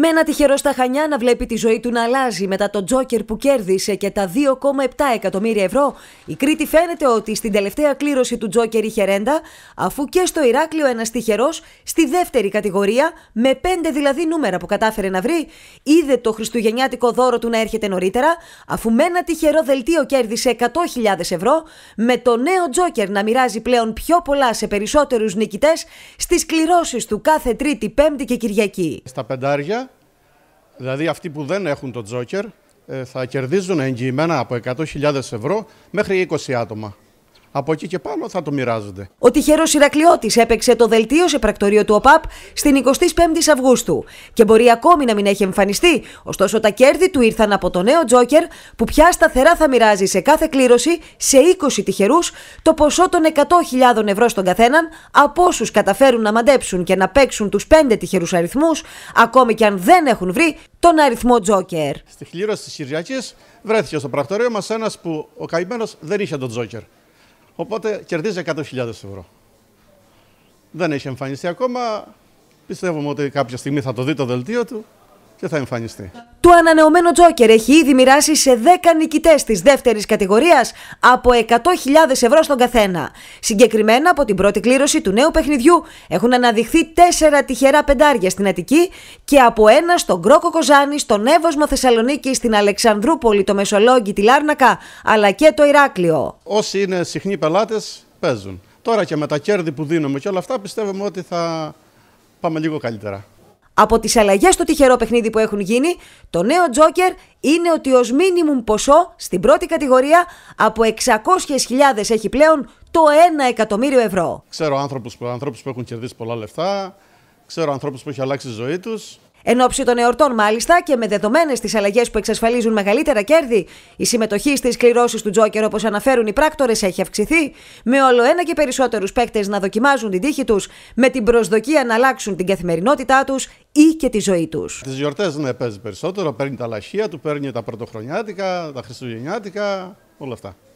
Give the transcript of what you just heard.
Με ένα τυχερό στα Χανιά να βλέπει τη ζωή του να αλλάζει μετά τον Τζόκερ που κέρδισε και τα 2,7 εκατομμύρια ευρώ, η Κρήτη φαίνεται ότι στην τελευταία κλήρωση του Τζόκερ είχε ρέντα, αφού και στο Ηράκλειο ένας τυχερός στη δεύτερη κατηγορία, με πέντε δηλαδή νούμερα που κατάφερε να βρει, είδε το χριστουγεννιάτικο δώρο του να έρχεται νωρίτερα, αφού με ένα τυχερό δελτίο κέρδισε 100.000 ευρώ, με το νέο Τζόκερ να μοιράζει πλέον πιο πολλά σε περισσότερους νικητές στις κληρώσεις του κάθε Τρίτη, Πέμπτη και Κυριακή. Στα πεντάρια Δηλαδή αυτοί που δεν έχουν τον τζόκερ ε, θα κερδίζουν εγγυημένα από 100.000 ευρώ μέχρι 20 άτομα. Από εκεί και πάνω θα το μοιράζονται. Ο τυχερός Ηρακλειώτης έπαιξε το δελτίο σε πρακτορείο του ΟΠΑΠ στην 25η Αυγούστου και μπορεί ακόμη να μην έχει εμφανιστεί, ωστόσο τα κέρδη του ήρθαν από το νέο Τζόκερ που πια σταθερά θα μοιράζει σε κάθε κλήρωση σε 20 τυχερούς το ποσό των 100.000 ευρώ στον καθέναν από όσους καταφέρουν να μαντέψουν και να παίξουν τους 5 τυχερούς αριθμούς, ακόμη και αν δεν έχουν βρει τον αριθμό Τζόκερ. Στη κλήρωση της Κυριακής βρέθηκε στο πρακτορείο μας ένας που ο καημένος δεν είχε τον Τζόκερ. Οπότε κερδίζει 100.000 ευρώ. Δεν έχει εμφανιστεί ακόμα. Πιστεύουμε ότι κάποια στιγμή θα το δει το δελτίο του και θα εμφανιστεί. Το ανανεωμένο Τζόκερ έχει ήδη μοιράσει σε 10 νικητές της δεύτερης κατηγορίας από 100.000 ευρώ στον καθένα. Συγκεκριμένα από την πρώτη κλήρωση του νέου παιχνιδιού έχουν αναδειχθεί 4 τυχερά πεντάρια στην Αττική και από ένα στον Κρόκο Κοζάνη, στον Εύωσμο Θεσσαλονίκη, στην Αλεξανδρούπολη, το Μεσολόγγι, τη Λάρνακα αλλά και το Ηράκλειο. Όσοι είναι συχνοί πελάτες παίζουν. Τώρα και με τα κέρδη που δίνουμε και όλα αυτά πιστεύουμε ότι θα πάμε λίγο καλύτερα από τις αλλαγές στο τυχερό παιχνίδι που έχουν γίνει, το νέο Τζόκερ είναι ότι ως μίνιμουμ ποσό στην πρώτη κατηγορία από 600.000 έχει πλέον το 1 εκατομμύριο ευρώ. Ξέρω άνθρωπους, ανθρώπους που έχουν κερδίσει πολλά λεφτά, ξέρω ανθρώπους που έχει αλλάξει η ζωή τους Εν ώψη των εορτών, μάλιστα, και με δεδομένες τις αλλαγές που εξασφαλίζουν μεγαλύτερα κέρδη, η συμμετοχή στις κληρώσεις του Τζόκερ, όπως αναφέρουν οι πράκτορες, έχει αυξηθεί, με όλο ένα και περισσότερους παίκτες να δοκιμάζουν την τύχη τους, με την προσδοκία να αλλάξουν την καθημερινότητά τους ή και τη ζωή τους. Τις γιορτές, ναι, παίζει περισσότερο. Παίρνει τα λαχεία του, παίρνει τα πρωτοχρονιάτικα, τα χριστουγεννιάτικα, όλα αυτά.